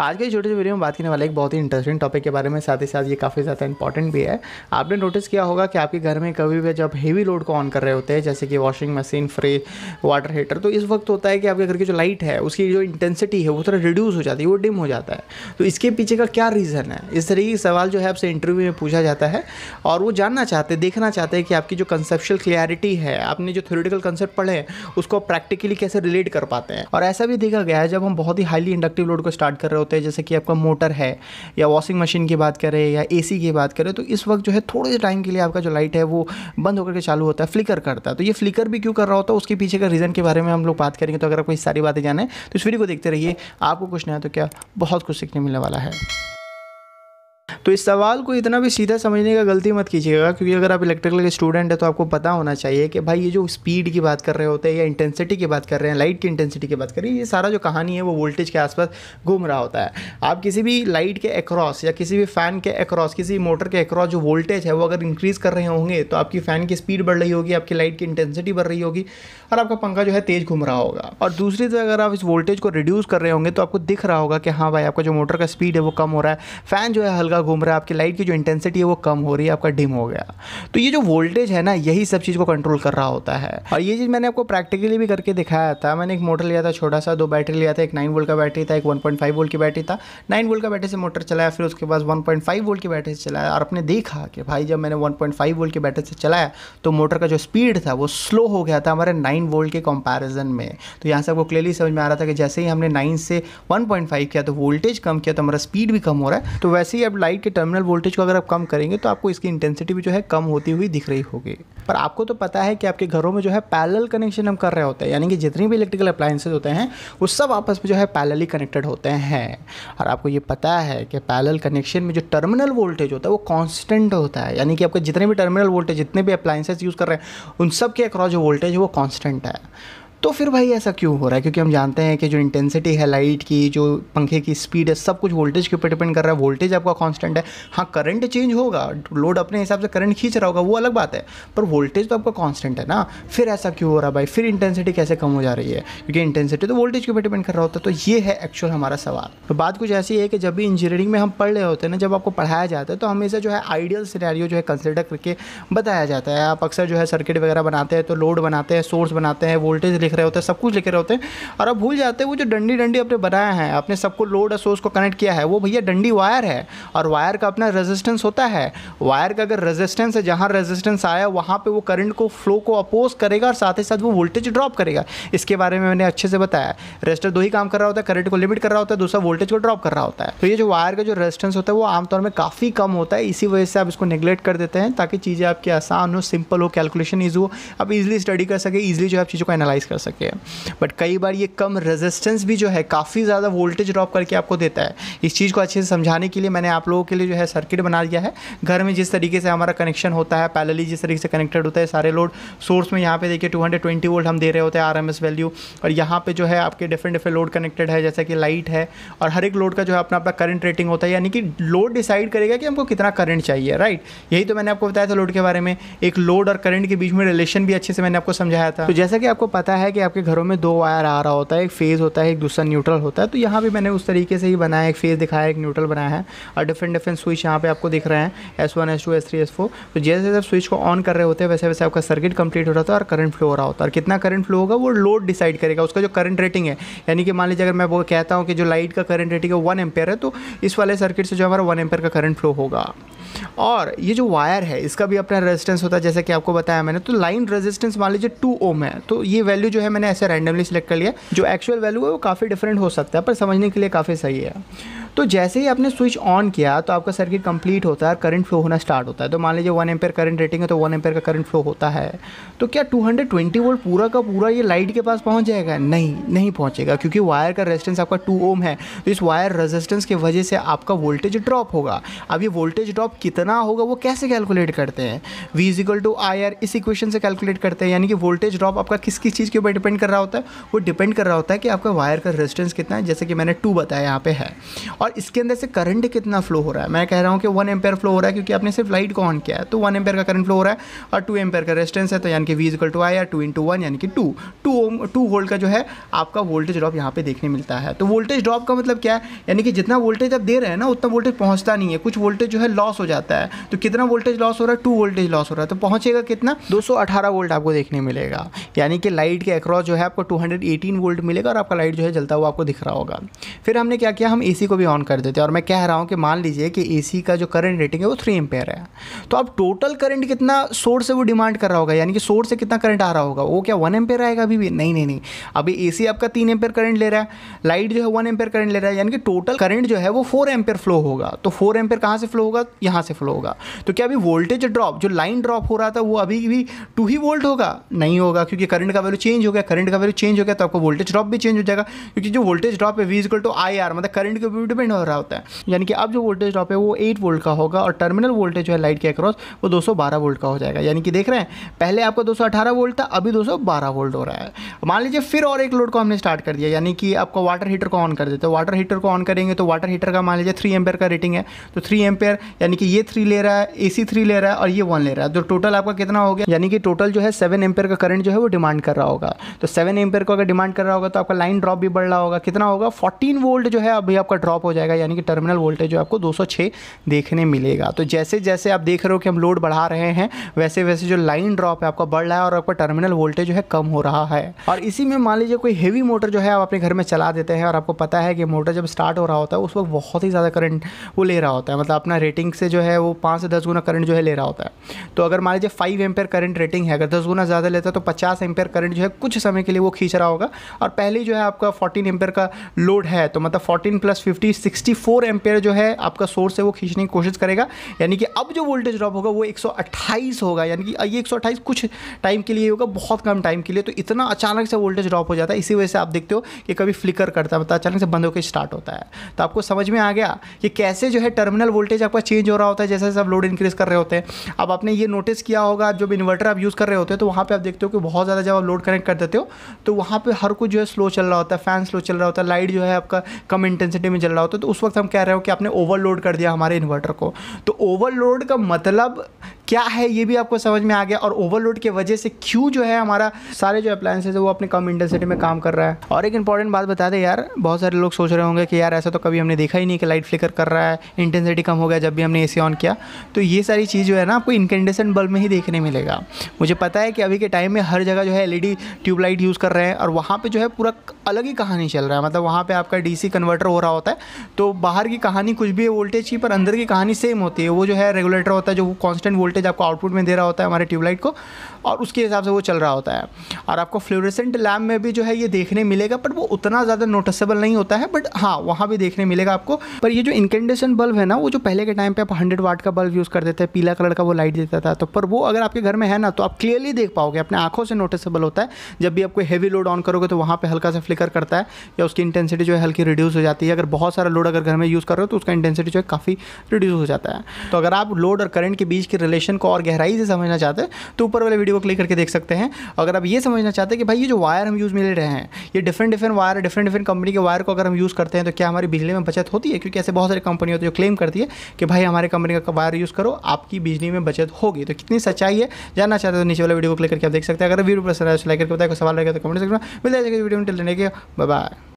आज के छोटे वीडियो में बात करने वाला एक बहुत ही इंटरेस्टिंग टॉपिक के बारे में साथ ही साथ ये काफ़ी ज़्यादा इंपॉर्टेंट भी है आपने नोटिस किया होगा कि आपके घर में कभी भी जब हेवी लोड को ऑन कर रहे होते हैं जैसे कि washing machine fridge water heater तो इस वक्त होता है कि आपके घर की जो लाइट है उसकी जो इंटेंसिटी है वो थोड़ा रिड्यूस हो जाती है वो डिम हो जाता है तो इसके पीछे का क्या रीज़न है इस तरीके का सवाल जो है आपसे इंटरव्यू में पूछा जाता है और वो जानना चाहते हैं देखना चाहते हैं कि आपकी जो कंसेप्शल क्लियरिटी है आपने जो थ्योरेटिकल कंसेप्ट पढ़े हैं उसको प्रैक्टिकली कैसे रिलेट कर पाते हैं और ऐसा भी देखा गया है जब हम बहुत ही हाईली इंडक्टिव लोड को स्टार्ट कर रहे होते होते हैं जैसे कि आपका मोटर है या वॉशिंग मशीन की बात करें या ए की बात करें तो इस वक्त जो है थोड़े टाइम के लिए आपका जो लाइट है वो बंद होकर के चालू होता है फ्लिकर करता है तो ये फ्लिकर भी क्यों कर रहा होता है उसके पीछे का रीज़न के बारे में हम लोग बात करेंगे तो अगर आपको इस सारी बातें जाना है तो इस वीडियो को देखते रहिए आपको कुछ नया तो क्या बहुत कुछ सीखने मिलने वाला है तो इस सवाल को इतना भी सीधा समझने का गलती मत कीजिएगा क्योंकि अगर आप इलेक्ट्रिकल के स्टूडेंट हैं तो आपको पता होना चाहिए कि भाई ये जो स्पीड की बात कर रहे होते हैं या इंटेंसिटी की बात कर रहे हैं लाइट की इंटेंसिटी की बात कर रहे हैं ये सारा जो कहानी है वो वोल्टेज के आसपास घूम रहा होता है आप किसी भी लाइट के अक्रॉस या किसी भी फ़ैन के अक्रॉस किसी मोटर के अक्रॉस जो वोल्टेज है वो अगर इंक्रीज़ कर रहे होंगे तो आपकी फ़ैन की स्पीड बढ़ रही होगी आपकी लाइट की इंटेंसिटी बढ़ रही होगी और आपका पंखा जो है तेज़ घूम रहा होगा और दूसरी तरह अगर आप इस वोल्टेज को रिड्यूस कर रहे होंगे तो आपको दिख रहा होगा कि हाँ भाई आपका जो मोटर का स्पीड है वो कम हो रहा है फ़ैन जो है हल्का घूम रहा है आपकी लाइट की जो इंटेंसिटी है वो कम हो रही है आपका डिम हो गया तो ये जो वोल्टेज है ना यही सब चीज़ को कंट्रोल कर रहा होता है और ये चीज़ मैंने आपको प्रैक्टिकली भी करके दिखाया था मैंने एक मोटर लिया था छोटा सा दो बैटरी लिया था एक नाइन वोल्ट का बैटरी था एक वन पॉइंट फाइव वोल्ट की बैटरी था नाइन वोल्ट का बैटरी से मोटर चलाया फिर उसके बाद वन पॉइंट फाइव वोल्ट की बैटरी से चलाया और आपने देखा कि भाई जब मैंने वन पॉइंट फाइव वोल्ट की बैटरी से चलाया तो मोटर का जो स्पीड था वो स्लो हो गया था हमारे नाइन वोल्ट के कंपेरिजन में तो यहाँ से आपको क्लियरली समझ में आ रहा था कि जैसे ही हमने नाइन से वन पॉइंट फाइव किया तो वोल्टेज कम किया तो हमारा स्पीड भी कम हो रहा है तो वैसे ही अब लाइट के टर्मिनल वोल्टेज को अगर आप कम करेंगे तो आपको इसकी इंटेंसिटी भी जो है कम होती हुई दिख रही होगी पर आपको तो पता है कि आपके घरों में जो है पैरल कनेक्शन हम कर रहे होते हैं यानी कि जितनी भी इलेक्ट्रिकल अप्लाइंसेज होते हैं वो सब आपस में जो है पैरली कनेक्टेड होते हैं और आपको ये पता है कि पैरल कनेक्शन में जो टर्मिनल वोल्टेज होता है वो कॉन्स्टेंट होता है यानी कि आपके जितने भी टर्मिनल वोल्टेज जितने भी अप्लाइंसेज यूज़ कर रहे हैं उन सब के अक्रॉस जो वोल्टेज है वो कॉन्स्टेंट है तो फिर भाई ऐसा क्यों हो रहा है क्योंकि हम जानते हैं कि जो इंटेंसिटी है लाइट की जो पंखे की स्पीड है सब कुछ वोल्टेज के ऊपर डिपेंड कर रहा है वोल्टेज आपका कांस्टेंट है हाँ करंट चेंज होगा लोड अपने हिसाब से करंट खींच रहा होगा वो अलग बात है पर वोल्टेज तो आपका कांस्टेंट है ना फिर ऐसा क्यों हो रहा है भाई फिर इंटेंसिटी कैसे कम हो जा रही है क्योंकि इंटेंसिटी तो वोल्टेज के ऊपर डिपेंड कर रहा होता है तो ये है एक्चुअल हमारा सवाल तो बात कुछ ऐसी है कि जब भी इंजीनियरिंग में हम पढ़ रहे होते हैं ना जब आपको पढ़ाया जाता है तो हमेशा जो है आइडियल सिनेरियो जो है कंसिडर करके बताया जाता है आप अक्सर जो है सर्किट वगैरह बनाते हैं तो लोड बनाते हैं सोर्स बनाते हैं वोल्टेज लिख रहे होते हैं सब कुछ लिख रहे होते हैं और अब भूल जाते हैं वो जो डंडी डंडी अपने बनाया है अपने सबको लोड और सोर्स को कनेक्ट किया है वो भैया डंडी वायर है और वायर का अपना रेजिस्टेंस होता है वायर का अगर रेजिस्टेंस है जहाँ रेजिस्टेंस आया वहाँ पर वो करंट को फ्लो को अपोज करेगा और साथ ही साथ वो वोल्टेज ड्रॉप करेगा इसके बारे में मैंने अच्छे से बताया रेजिस्टर दो ही काम कर रहा होता है करंट को लिमिट कर रहा होता है दूसरा वोल्टेज को ड्रॉप कर रहा होता है तो ये जो वायर का जो रेजिस्टेंस होता है वो आमतौर में काफ़ी कम होता है इसी वजह से आप इसको निगलेक्ट कर देते हैं ताकि चीज़ें आपकी आसान हो सिंपल हो कैलकुलेशन ईजी हो आप इजिली स्टडी कर सके ईजिली जो है आप चीज़ों को एनालाइज कर सके बट कई बार ये कम रेजिस्टेंस भी जो है काफ़ी ज़्यादा वोल्टेज ड्रॉप करके आपको देता है इस चीज़ को अच्छे से समझाने के लिए मैंने आप लोगों के लिए जो है सर्किट बना दिया है घर में जिस तरीके से हमारा कनेक्शन होता है पैरेलली जिस तरीके से कनेक्टेड होता है सारे लोड सोर्स में यहाँ पे देखिए टू वोल्ट हम दे रहे होते हैं आर वैल्यू और यहाँ पर जो है आपके डिफरेंट डिफरेंट लोड कनेक्टेड है जैसे कि लाइट है और हर एक लोड का जो है अपना अपना करंट रेटिंग होता है यानी कि लोड डिसाइड करेगा कि हमको कितना करंट चाहिए राइट यही तो मैंने आपको बताया था लोड के बारे में एक लोड और करंट के बीच में रिलेशन भी अच्छे से मैंने आपको समझाया था तो जैसा कि आपको पता है है कि आपके घरों में दो वायर आ रहा होता है एक फेज़ होता है एक दूसरा न्यूट्रल होता है तो यहाँ भी मैंने उस तरीके से ही बनाया एक फेज़ दिखाया एक न्यूट्रल बनाया है और डिफरेंट डिफरेंट स्विच यहाँ पे आपको दिख रहे हैं S one S two S three S four तो जैसे जैसे स्विच को ऑन कर रहे होते हैं वैसे वैसे आपका सर्किट कंप्लीट हो रहा था और करंट फ्लो हो रहा होता है और कितना करंट फ्लो होगा वो लोड डिसाइड करेगा उसका जो करंट रेटिंग है यानी कि मान लीजिए अगर मैं वो कहता हूँ कि जो लाइट का करंट रेटिंग है वन एम्पेयर है तो इस वाले सर्किट से जो हमारा वन एम्पेयर का करंट फ्लो होगा और ये जो वायर है इसका भी अपना रेजिस्टेंस होता है जैसे कि आपको बताया मैंने तो लाइन रेजिस्टेंस मान लीजिए टू ओम है तो ये वैल्यू जो है मैंने ऐसे रैंडमली सेलेक्ट कर लिया जो एक्चुअल वैल्यू है वो काफ़ी डिफरेंट हो सकता है पर समझने के लिए काफ़ी सही है तो जैसे ही आपने स्विच ऑन किया तो आपका सर्किट कंप्लीट होता है और करंट फ्लो होना स्टार्ट होता है तो मान लीजिए वन एम्पेयर करंट रेटिंग है तो वन एम्पेयर का करंट फ्लो होता है तो क्या 220 वोल्ट पूरा का पूरा ये लाइट के पास पहुंच जाएगा नहीं नहीं पहुंचेगा क्योंकि वायर का रेजिस्टेंस आपका टू ओम है तो इस वायर रेजिस्टेंस की वजह से आपका वोल्टेज ड्रॉप होगा अब ये वोल्टेज ड्रॉप कितना होगा वो कैसे कैलकुलेट करते हैं वी इजिकल टू आई इस इक्वेशन से कैलकुलेट करते हैं यानी कि वोल्टेज ड्रॉप आपका किस किस चीज़ के ऊपर पर डिपेंड कर रहा होता है वो डिपेंड कर रहा होता है कि आपका वायर का रेजिस्टेंस कितना है जैसे कि मैंने टू बताया यहाँ पे है और इसके अंदर से करंट कितना फ्लो हो रहा है मैं कह रहा हूँ कि वन एम्पेयर फ्लो हो रहा है क्योंकि आपने सिर्फ लाइट को ऑन किया है तो वन एम्पेयर का करंट फ्लो हो रहा है और टू एम्पेयर का रेजिस्टेंस है तो यानी कि वी इजल टू आया टू इंटू वन यानी कि टू टू टू वोल्ट का जो है आपका वोल्टेज ड्रॉप यहाँ पे देखने मिलता है तो वोल्टेज ड्रॉप का मतलब क्या है यानी कि जितना वोल्टेज आप दे रहे हैं ना उतना वोल्टेज पहुँचता नहीं है कुछ वोल्टेज जो है लॉस हो जाता है तो कितना वोल्टेज लॉस हो रहा है टू वोल्टेज लॉस हो रहा है तो पहुँचेगा कितना दो वोल्ट आपको देखने मिलेगा यानी कि लाइट के अक्रॉस जो है आपको 218 वोल्ट मिलेगा और आपका लाइट जो है जलता हुआ आपको दिख रहा होगा फिर हमने क्या किया हम एसी को भी ऑन कर देते हैं और मैं कह रहा हूँ कि मान लीजिए कि एसी का जो करंट रेटिंग है वो थ्री एम्पेयर है तो अब टोटल करंट कितना सोर्स से वो डिमांड कर रहा होगा यानी कि सोर्स से कितना करंट आ रहा होगा वो क्या वन एम्पेयर आएगा अभी भी नहीं नहीं नहीं अभी ए आपका तीन एम्पेयर करंट ले रहा है लाइट जो है वन एम्पेयर करंट ले रहा है यानी कि टोटल करंट जो है वो फोर एम्पेयर फ्लो होगा तो फोर एम्पेयर कहाँ से फ्लो होगा यहाँ से फ्लो होगा तो क्या अभी वोल्टेज ड्रॉप जो लाइन ड्रॉप हो रहा था वो अभी भी टू ही वोल्ट होगा नहीं होगा क्योंकि करंट का वैल्यू चेंज चेंज हो गया करंट का वैल्यू चेंज हो गया तो आपको वोल्टेज ड्रॉप भी चेंज हो जाएगा क्योंकि जो वोल्टेज ड्रॉप है V equal to I R मतलब करंट के ऊपर डिपेंड हो रहा होता है यानी कि अब जो वोल्टेज ड्रॉप है वो एट वोल्ट का होगा और टर्मिनल वोल्टेज जो है लाइट के अक्रॉस वो दो वोल्ट का हो जाएगा यानी कि देख रहे हैं पहले आपको दो वोल्ट था अभी दो वोल्ट हो रहा है मान लीजिए फिर और एक लोड को हमने स्टार्ट कर दिया यानी कि आपका वाटर हीटर को ऑन कर देते हैं वाटर हीटर को ऑन करेंगे तो वाटर हीटर का मान लीजिए थ्री एम्पेयर का रेटिंग है तो थ्री एम्पेयर यानी कि ये थ्री ले रहा है ए सी थ्री ले रहा है और ये वन ले रहा है तो टोटल आपका कितना हो गया यानी कि टोटल जो है सेवन एम्पेयर का करंट जो है वो डिमांड कर रहा होगा होगा तो सेवन एम्पेयर को अगर डिमांड कर रहा होगा तो आपका लाइन ड्रॉप भी बढ़ रहा होगा कितना होगा फोर्टीन वोल्ट जो है अभी आपका ड्रॉप हो जाएगा यानी कि टर्मिनल वोल्टेज जो आपको दो oh देखने मिलेगा तो जैसे जैसे आप देख रहे हो कि हम लोड बढ़ा रहे हैं वैसे वैसे जो लाइन ड्रॉप है आपका बढ़ रहा है और आपका टर्मिनल वोल्टेज जो है कम हो रहा है और इसी में मान लीजिए कोई हेवी मोटर जो है आप अपने घर में चला देते हैं और आपको पता है कि मोटर जब स्टार्ट हो रहा होता है उस वक्त बहुत ही ज़्यादा करंट वो ले रहा होता है मतलब अपना रेटिंग से जो है वो पाँच से दस गुना करंट जो है ले रहा होता है तो अगर मान लीजिए फाइव एम्पेयर करंट रेटिंग है अगर दस गुना ज़्यादा लेता है तो पचास एम्पेयर करंट जो है कुछ समय के लिए वो खींच रहा होगा और पहले जो है आपका फोर्टीन एम्पेयर का लोड है तो मतलब fourteen plus fifty sixty four ampere जो है आपका सोर्स है वो खींचने की कोशिश करेगा यानी कि अब जो वोल्टेज ड्रॉप होगा वो 128 होगा यानी कि ये 128 कुछ टाइम के लिए होगा बहुत कम टाइम के लिए तो इतना अचानक से वोल्टेज ड्रॉप हो जाता है इसी वजह से आप देखते हो कि कभी फ्लिकर करता है मतलब अचानक से बंद होकर स्टार्ट होता है तो आपको समझ में आ गया कि कैसे जो है टर्मिनल वोल्टेज आपका चेंज हो रहा होता है जैसे जैसे आप लोड इंक्रीज कर रहे होते हैं अब आपने ये नोटिस किया होगा जब इन्वर्टर आप यूज़ कर रहे होते हैं तो वहाँ पर आप देखते हो कि बहुत ज़्यादा जब आप लोड कनेक्ट कर देते हो तो वहाँ पर हर कुछ जो है स्लो चल रहा होता है फैन स्लो चल रहा होता है लाइट जो है आपका कम इंटेंसिटी में चल रहा होता है तो उस वक्त हम कह रहे हो कि आपने ओवरलोड कर दिया हमारे इन्वर्टर को तो ओवरलोड का मतलब क्या है ये भी आपको समझ में आ गया और ओवरलोड की वजह से क्यों जो है हमारा सारे जो अप्लायंसेज है वो अपने कम इंटेंसिटी में काम कर रहा है और एक इंपॉर्टेंट बात बता दें यार बहुत सारे लोग सोच रहे होंगे कि यार ऐसा तो कभी हमने देखा ही नहीं कि लाइट फ्लिकर कर रहा है इंटेंसिटी कम हो गया जब भी हमने ए ऑन किया तो ये सारी चीज़ जो है ना आपको इनकेंडेसेंट बल्ब में ही देखने मिलेगा मुझे पता है कि अभी के टाइम में हर जगह जो है एल ट्यूबलाइट यूज़ कर रहे हैं और वहाँ पर जो है पूरा अलग ही कहानी चल रहा है मतलब वहाँ पर आपका डी कन्वर्टर हो रहा होता है तो बाहर की कहानी कुछ भी है वोल्टेज की पर अंदर की कहानी सेम होती है वो जो है रेगुलेटर होता है जो कॉन्स्टेंट वोल्टेज वोल्टेज आपको आउटपुट में दे रहा होता है हमारे ट्यूबलाइट को और उसके हिसाब से वो चल रहा होता है और आपको फ्लोरेसेंट लैम्प में भी जो है ये देखने मिलेगा बट वो उतना ज़्यादा नोटिसेबल नहीं होता है बट हाँ वहाँ भी देखने मिलेगा आपको पर ये जो इनकेंडेशन बल्ब है ना वो जो पहले के टाइम पर आप हंड्रेड वाट का बल्ब यूज़ करते थे पीला कलर का वो लाइट देता था तो पर वो अगर आपके घर में है ना तो आप क्लियरली देख पाओगे अपने आंखों से नोटिसेबल होता है जब भी आपको हैवी लोड ऑन करोगे तो वहाँ पर हल्का सा फ्लिकर करता है या उसकी इंटेंसिटी जो है हल्की रिड्यूस हो जाती है अगर बहुत सारा लोड अगर घर में यूज़ कर रहे हो तो उसका इंटेंसिटी जो है काफ़ी रिड्यूस हो जाता है तो अगर आप लोड और करंट के बीच के रिलेशन को और गहराई से समझना चाहते हैं तो ऊपर वाले वीडियो वीडियो को क्लिक करके देख सकते हैं अगर आप ये समझना चाहते हैं कि भाई ये जो वायर हम यूज़ में ले रहे हैं ये different different wire different different company के वायर को अगर हम यूज़ करते हैं तो क्या हमारी बिजली में बचत होती है क्योंकि ऐसे बहुत सारी कंपनी होती है जो क्लेम करती है कि भाई हमारे कंपनी का वायर यूज़ करो आपकी बिजली में बचत होगी तो कितनी सच्चाई है जानना चाहते हैं तो नीचे वाले वीडियो को क्लिक करके आप देख सकते हैं अगर वीडियो पसंद आए तो लाइक करके बताया सवाल रहेगा तो कमेंट सकते हैं मिल जाएगा वीडियो में टिल देने के बाय